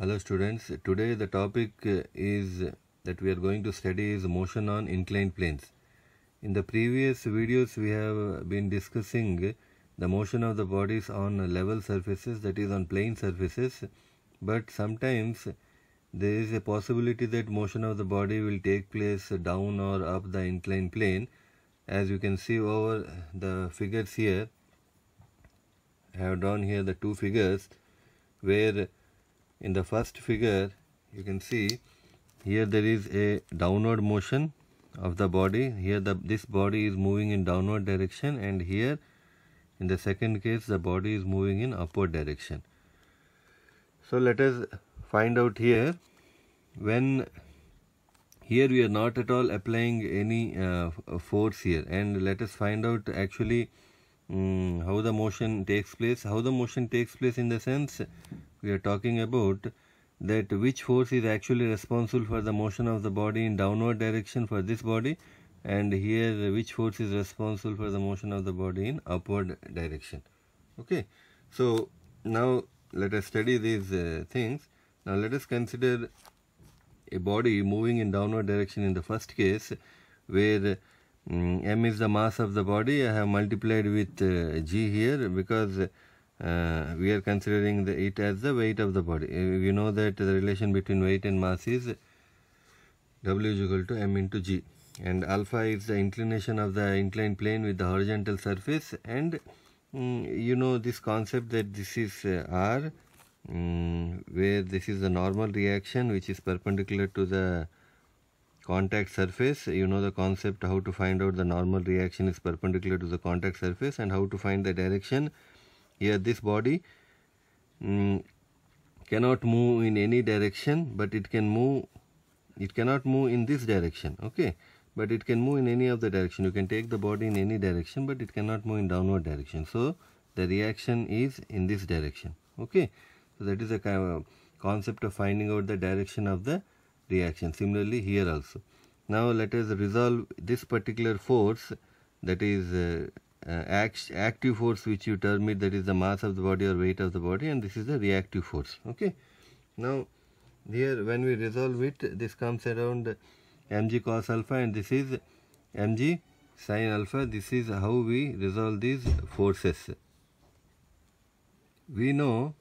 hello students today the topic is that we are going to study is motion on inclined planes in the previous videos we have been discussing the motion of the bodies on level surfaces that is on plane surfaces but sometimes there is a possibility that motion of the body will take place down or up the inclined plane as you can see over the figures here I have drawn here the two figures where in the first figure you can see here there is a downward motion of the body here the this body is moving in downward direction and here in the second case the body is moving in upward direction so let us find out here when here we are not at all applying any uh, force here and let us find out actually um, how the motion takes place how the motion takes place in the sense we are talking about that which force is actually responsible for the motion of the body in downward direction for this body and here which force is responsible for the motion of the body in upward direction okay so now let us study these uh, things now let us consider a body moving in downward direction in the first case where um, m is the mass of the body i have multiplied with uh, g here because uh, we are considering the, it as the weight of the body. Uh, we know that the relation between weight and mass is W is equal to m into g and alpha is the inclination of the inclined plane with the horizontal surface and um, you know this concept that this is uh, R um, where this is the normal reaction which is perpendicular to the contact surface you know the concept how to find out the normal reaction is perpendicular to the contact surface and how to find the direction here this body um, cannot move in any direction but it can move it cannot move in this direction okay but it can move in any of the direction you can take the body in any direction but it cannot move in downward direction so the reaction is in this direction okay so that is a kind of concept of finding out the direction of the reaction similarly here also now let us resolve this particular force that is uh, uh, act, active force which you term it that is the mass of the body or weight of the body and this is the reactive force okay now here when we resolve it this comes around mg cos alpha and this is mg sin alpha this is how we resolve these forces we know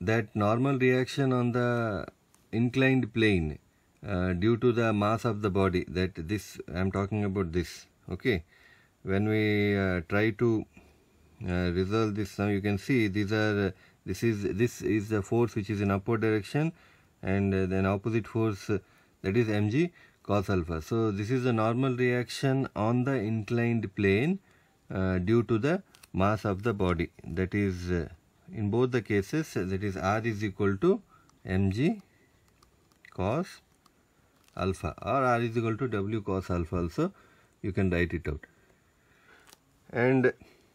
that normal reaction on the inclined plane uh, due to the mass of the body that this I'm talking about this okay when we uh, try to uh, resolve this now you can see these are uh, this is this is the force which is in upward direction and uh, then opposite force uh, that is mg cos alpha so this is the normal reaction on the inclined plane uh, due to the mass of the body that is in both the cases that is r is equal to mg cos alpha or r is equal to w cos alpha also you can write it out and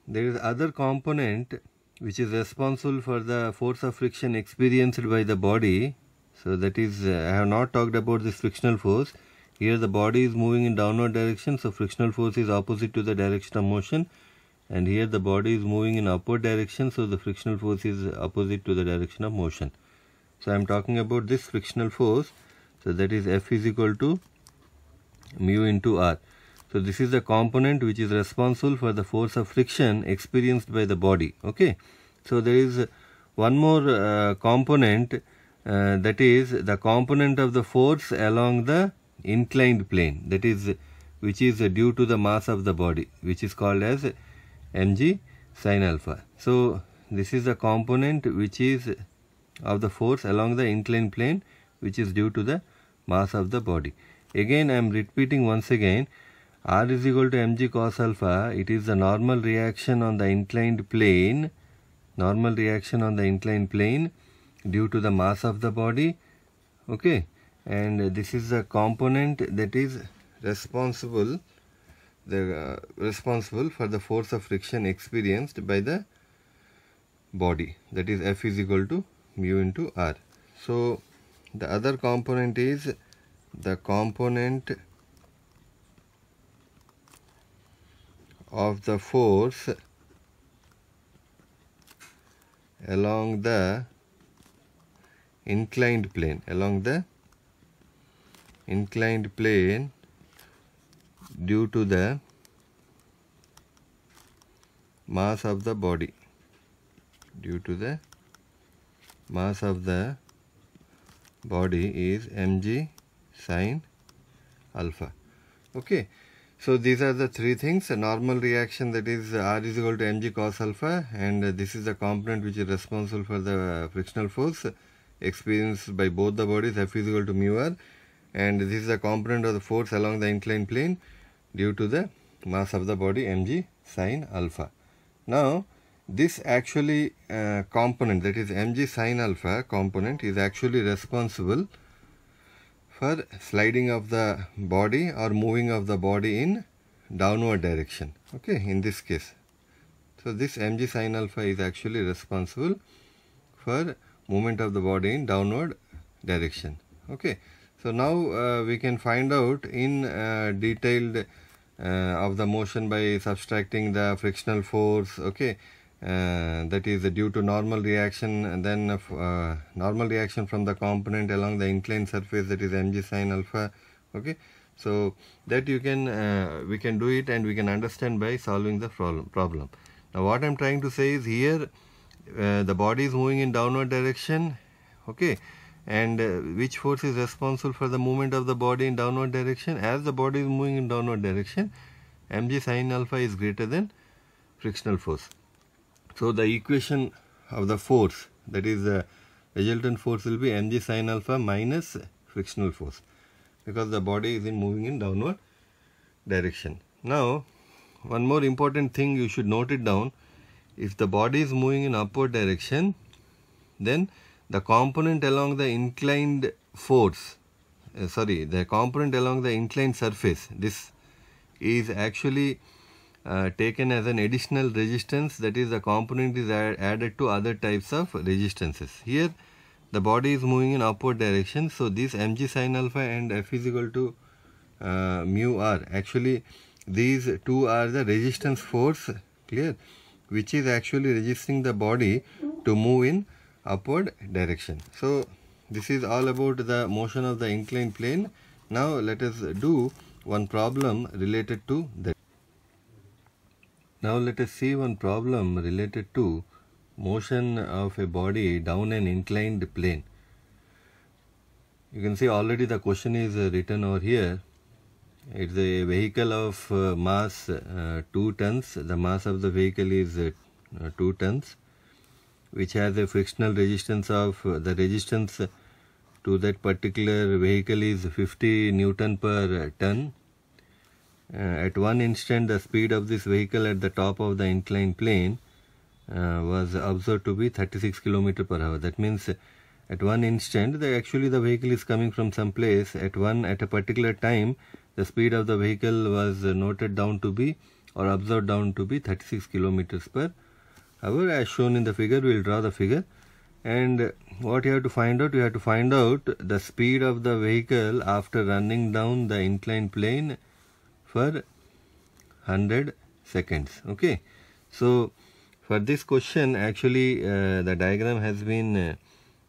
there is other component which is responsible for the force of friction experienced by the body so that is uh, I have not talked about this frictional force here the body is moving in downward direction so frictional force is opposite to the direction of motion and here the body is moving in upward direction so the frictional force is opposite to the direction of motion so I am talking about this frictional force so that is F is equal to mu into R so this is the component which is responsible for the force of friction experienced by the body. Okay. So there is one more uh, component uh, that is the component of the force along the inclined plane that is which is due to the mass of the body which is called as mg sine alpha. So this is the component which is of the force along the inclined plane which is due to the mass of the body. Again I am repeating once again R is equal to mg cos alpha, it is the normal reaction on the inclined plane, normal reaction on the inclined plane due to the mass of the body, okay, and this is the component that is responsible, the uh, responsible for the force of friction experienced by the body, that is F is equal to mu into R. So, the other component is the component of the force along the inclined plane along the inclined plane due to the mass of the body due to the mass of the body is mg sine alpha okay so these are the three things, a normal reaction that is R is equal to mg cos alpha and this is the component which is responsible for the frictional force experienced by both the bodies F is equal to mu r and this is the component of the force along the inclined plane due to the mass of the body mg sine alpha. Now this actually uh, component that is mg sine alpha component is actually responsible for sliding of the body or moving of the body in downward direction okay in this case so this mg sine alpha is actually responsible for movement of the body in downward direction okay so now uh, we can find out in uh, detailed uh, of the motion by subtracting the frictional force okay uh, that is uh, due to normal reaction and then uh, uh, normal reaction from the component along the inclined surface that is mg sine alpha okay so that you can uh, we can do it and we can understand by solving the problem now what i'm trying to say is here the body is moving in downward direction okay and which force is responsible for the movement of the body in downward direction as the body is moving in downward direction mg sine alpha is greater than frictional force so the equation of the force that is the uh, resultant force will be mg sine alpha minus frictional force because the body is in moving in downward direction. Now one more important thing you should note it down if the body is moving in upward direction then the component along the inclined force uh, sorry the component along the inclined surface this is actually uh, taken as an additional resistance that is a component is ad added to other types of resistances. Here the body is moving in upward direction so this mg sine alpha and f is equal to uh, mu r actually these two are the resistance force clear which is actually resisting the body to move in upward direction. So this is all about the motion of the inclined plane. Now let us do one problem related to that. Now let us see one problem related to motion of a body down an inclined plane. You can see already the question is uh, written over here. It's a vehicle of uh, mass uh, 2 tons. The mass of the vehicle is uh, 2 tons which has a frictional resistance of uh, the resistance to that particular vehicle is 50 newton per ton uh, at one instant the speed of this vehicle at the top of the inclined plane uh, was observed to be 36 km per hour that means at one instant the actually the vehicle is coming from some place at one at a particular time the speed of the vehicle was noted down to be or observed down to be 36 kilometers per hour as shown in the figure we'll draw the figure and what you have to find out you have to find out the speed of the vehicle after running down the inclined plane for 100 seconds okay so for this question actually uh, the diagram has been uh,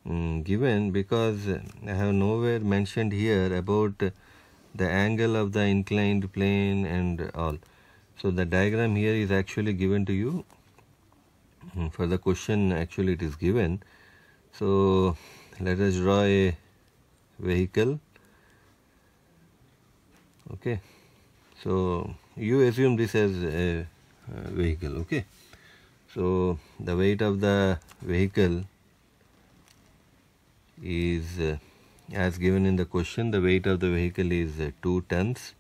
mm, given because I have nowhere mentioned here about the angle of the inclined plane and all so the diagram here is actually given to you mm, for the question actually it is given so let us draw a vehicle okay so you assume this as a vehicle okay so the weight of the vehicle is uh, as given in the question the weight of the vehicle is uh, 2 tons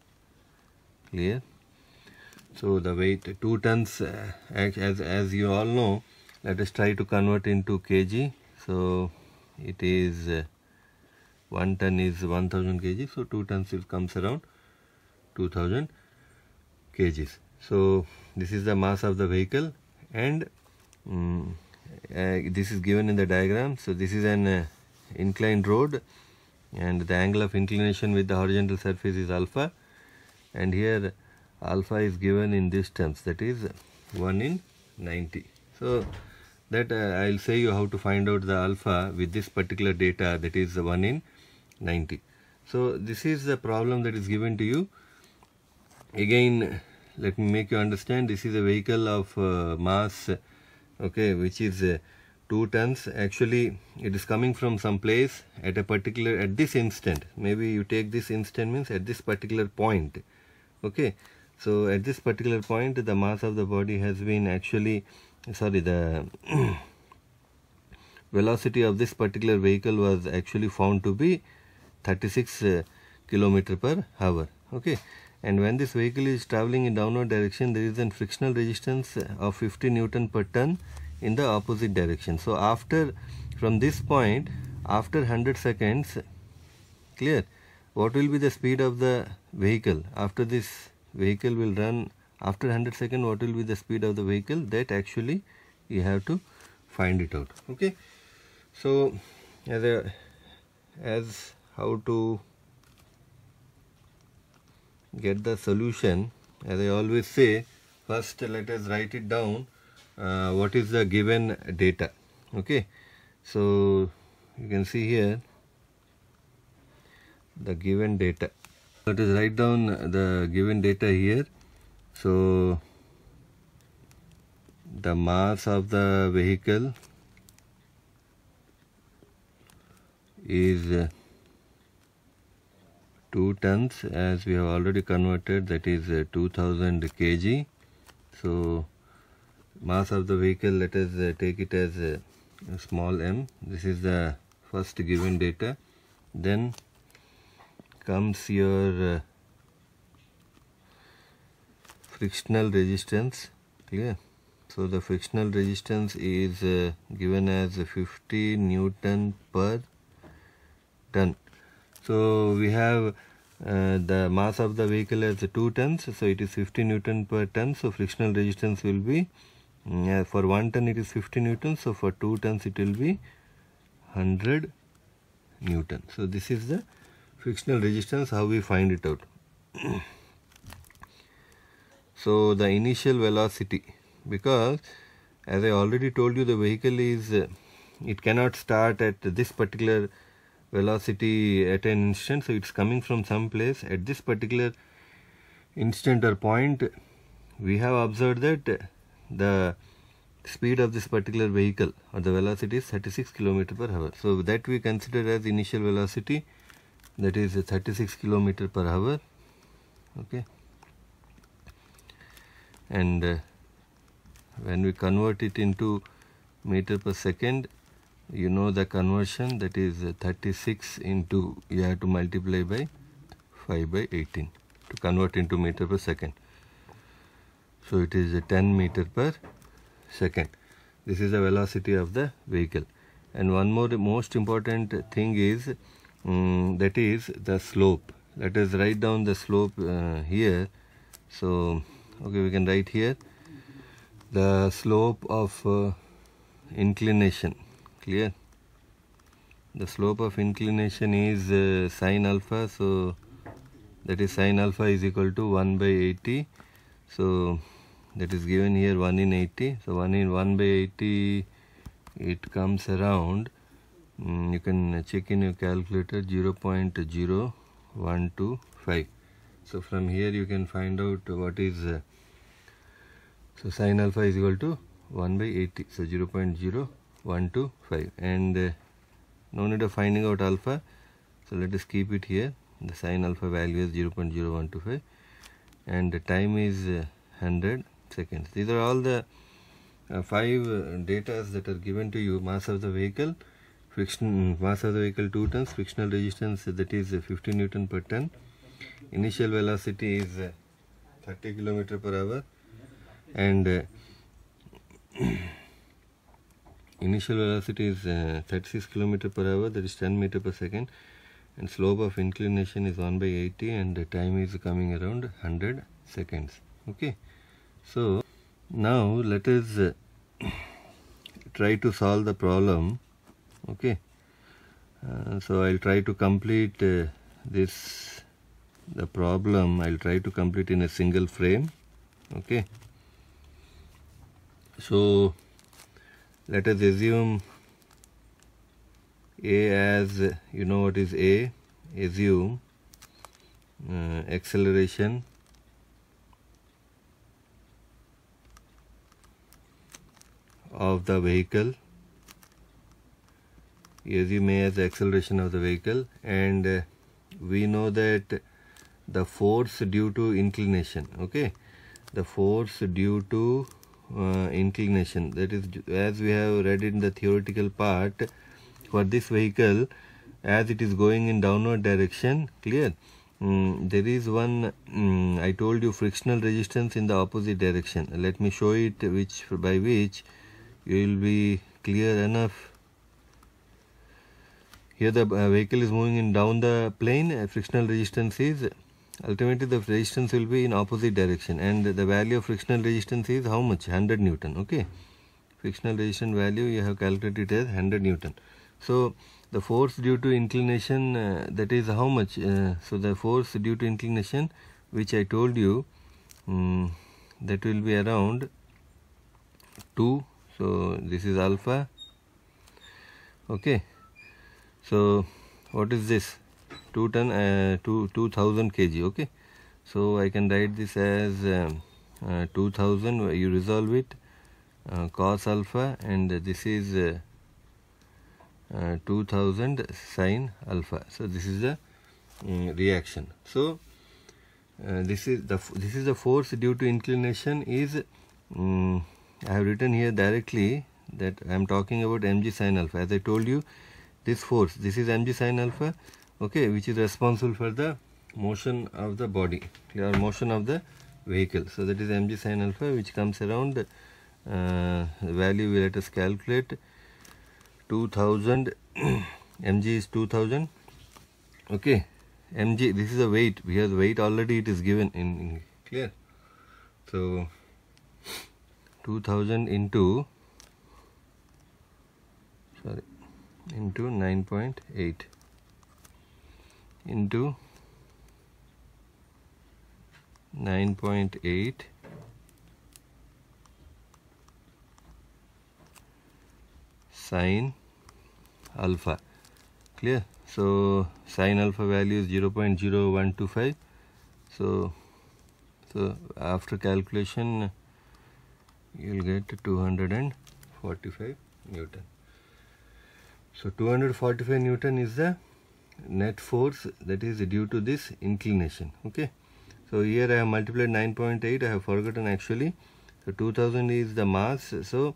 clear so the weight 2 tons uh, as as you all know let us try to convert into kg so it is uh, 1 ton is 1000 kg so 2 tons will comes around 2000 kgs so this is the mass of the vehicle and um, uh, this is given in the diagram so this is an uh, inclined road and the angle of inclination with the horizontal surface is alpha and here alpha is given in these terms that is 1 in 90 so that uh, I'll say you how to find out the alpha with this particular data that is 1 in 90 so this is the problem that is given to you again let me make you understand this is a vehicle of uh, mass okay which is uh, 2 tons actually it is coming from some place at a particular at this instant maybe you take this instant means at this particular point okay so at this particular point the mass of the body has been actually sorry the velocity of this particular vehicle was actually found to be 36 uh, kilometer per hour okay and when this vehicle is traveling in downward direction there is a frictional resistance of 50 newton per ton in the opposite direction so after from this point after 100 seconds clear what will be the speed of the vehicle after this vehicle will run after 100 second what will be the speed of the vehicle that actually you have to find it out okay so as a as how to get the solution as I always say first let us write it down uh, what is the given data okay so you can see here the given data let us write down the given data here so the mass of the vehicle is 2 tons as we have already converted that is uh, 2000 kg so mass of the vehicle let us uh, take it as small m this is the first given data then comes your uh, frictional resistance clear so the frictional resistance is uh, given as 50 newton per ton so we have uh, the mass of the vehicle as 2 tons so it is 50 newton per ton so frictional resistance will be uh, for 1 ton it is 50 newton so for 2 tons it will be 100 newton so this is the frictional resistance how we find it out so the initial velocity because as I already told you the vehicle is uh, it cannot start at this particular velocity at an instant so it's coming from some place at this particular instant or point we have observed that the speed of this particular vehicle or the velocity is 36 km per hour so that we consider as initial velocity that is 36 km per hour okay and uh, when we convert it into meter per second you know the conversion that is uh, 36 into you have to multiply by 5 by 18 to convert into meter per second so it is uh, 10 meter per second this is the velocity of the vehicle and one more most important thing is um, that is the slope let us write down the slope uh, here so okay we can write here the slope of uh, inclination clear the slope of inclination is uh, sine alpha so that is sine alpha is equal to 1 by 80 so that is given here 1 in 80 so 1 in 1 by 80 it comes around um, you can check in your calculator 0 0.0125 so from here you can find out what is uh, so sine alpha is equal to 1 by 80 so 0.0 1 to 5 and uh, no need of finding out alpha so let us keep it here the sine alpha value is 0 0.0125 and the time is uh, 100 seconds these are all the uh, five uh, datas that are given to you mass of the vehicle friction mass of the vehicle 2 tons frictional resistance that is uh, 15 newton per ton initial velocity is uh, 30 kilometer per hour and uh, initial velocity is uh, 36 km per hour that is 10 meter per second and slope of inclination is 1 by 80 and the time is coming around 100 seconds okay so now let us uh, try to solve the problem okay uh, so I'll try to complete uh, this the problem I'll try to complete in a single frame okay so let us assume a as you know what is a assume uh, acceleration of the vehicle assume a as acceleration of the vehicle and uh, we know that the force due to inclination okay the force due to uh, inclination that is as we have read in the theoretical part for this vehicle as it is going in downward direction clear mm, there is one mm, I told you frictional resistance in the opposite direction let me show it which by which you will be clear enough here the uh, vehicle is moving in down the plane frictional resistance is ultimately the resistance will be in opposite direction and the value of frictional resistance is how much 100 newton okay frictional resistance value you have calculated as 100 newton so the force due to inclination uh, that is how much uh, so the force due to inclination which I told you um, that will be around 2 so this is alpha okay so what is this 2 ton uh, 2 2000 kg okay so i can write this as um, uh, uh 2000 you resolve it uh, cos alpha and this is uh, uh, 2000 sine alpha so this is the mm, reaction so this is the this is the force due to inclination is um, i have written here directly that i am talking about mg sine alpha as i told you this force this is mg sine alpha okay which is responsible for the motion of the body or motion of the vehicle so that is mg sine alpha which comes around uh, the value we let us calculate 2000 mg is 2000 okay mg this is the weight we have weight already it is given in, in clear so 2000 into sorry into 9.8 into 9.8 sine alpha clear so sine alpha value is 0 0.0125 so so after calculation you'll get 245 newton so 245 newton is the net force that is due to this inclination okay so here I have multiplied 9.8 I have forgotten actually so 2000 is the mass so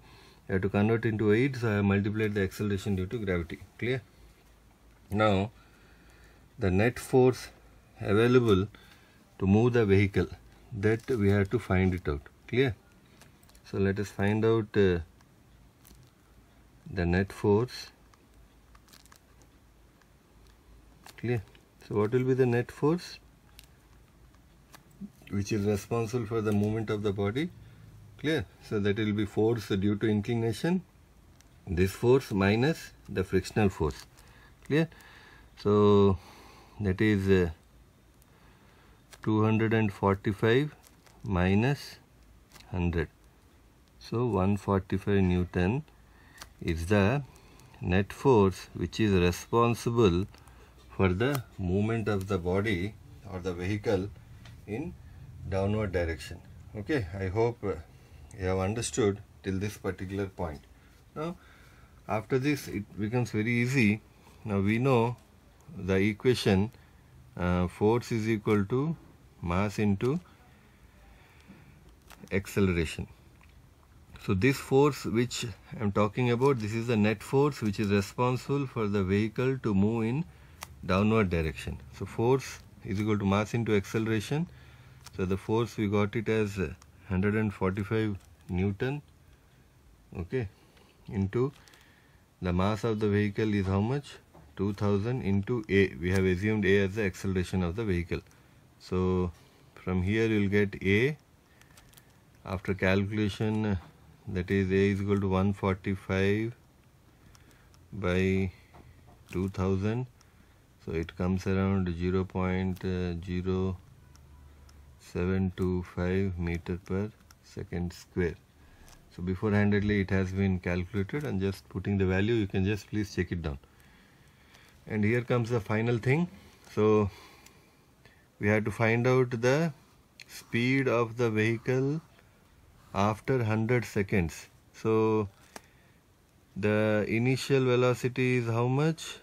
I have to convert into 8 so I have multiplied the acceleration due to gravity clear now the net force available to move the vehicle that we have to find it out clear so let us find out uh, the net force clear so what will be the net force which is responsible for the movement of the body clear so that will be force due to inclination this force minus the frictional force clear so that is uh, 245 minus 100 so 145 newton is the net force which is responsible for the movement of the body or the vehicle in downward direction okay i hope you have understood till this particular point now after this it becomes very easy now we know the equation uh, force is equal to mass into acceleration so this force which i'm talking about this is the net force which is responsible for the vehicle to move in downward direction so force is equal to mass into acceleration so the force we got it as 145 newton okay into the mass of the vehicle is how much 2000 into a we have assumed a as the acceleration of the vehicle so from here you will get a after calculation that is a is equal to 145 by 2000 so it comes around 0 uh, 0.0725 meter per second square so before handedly it has been calculated and just putting the value you can just please check it down and here comes the final thing so we have to find out the speed of the vehicle after 100 seconds so the initial velocity is how much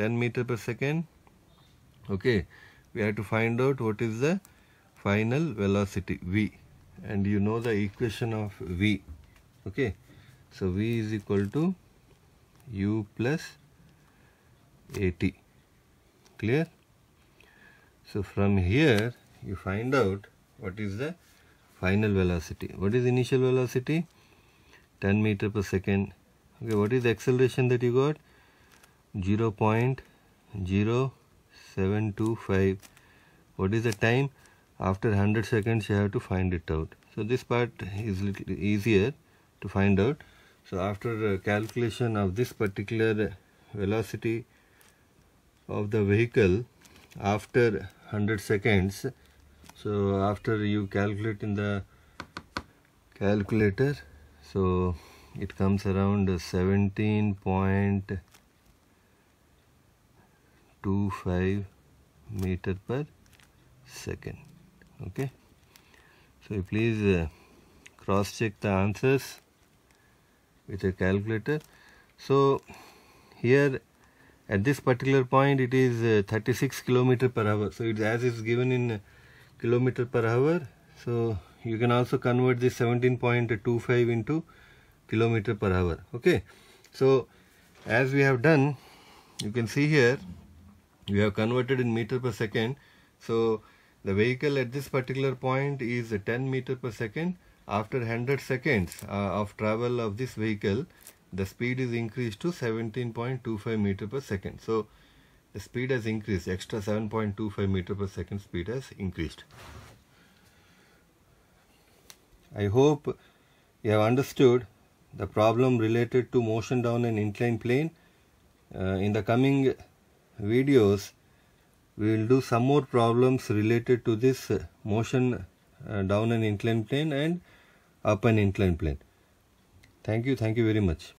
10 meter per second okay we have to find out what is the final velocity v and you know the equation of v okay so v is equal to u plus at clear so from here you find out what is the final velocity what is initial velocity 10 meter per second okay what is the acceleration that you got 0.0725 what is the time after 100 seconds you have to find it out so this part is little easier to find out so after calculation of this particular velocity of the vehicle after 100 seconds so after you calculate in the calculator so it comes around 17. 25 meter per second okay so please uh, cross check the answers with a calculator so here at this particular point it is uh, 36 kilometer per hour so it's as is given in uh, kilometer per hour so you can also convert this 17.25 into kilometer per hour okay so as we have done you can see here we have converted in meter per second so the vehicle at this particular point is 10 meter per second after 100 seconds uh, of travel of this vehicle the speed is increased to 17.25 meter per second so the speed has increased extra 7.25 meter per second speed has increased i hope you have understood the problem related to motion down an inclined plane uh, in the coming videos we will do some more problems related to this uh, motion uh, down an inclined plane and up an inclined plane. Thank you. Thank you very much.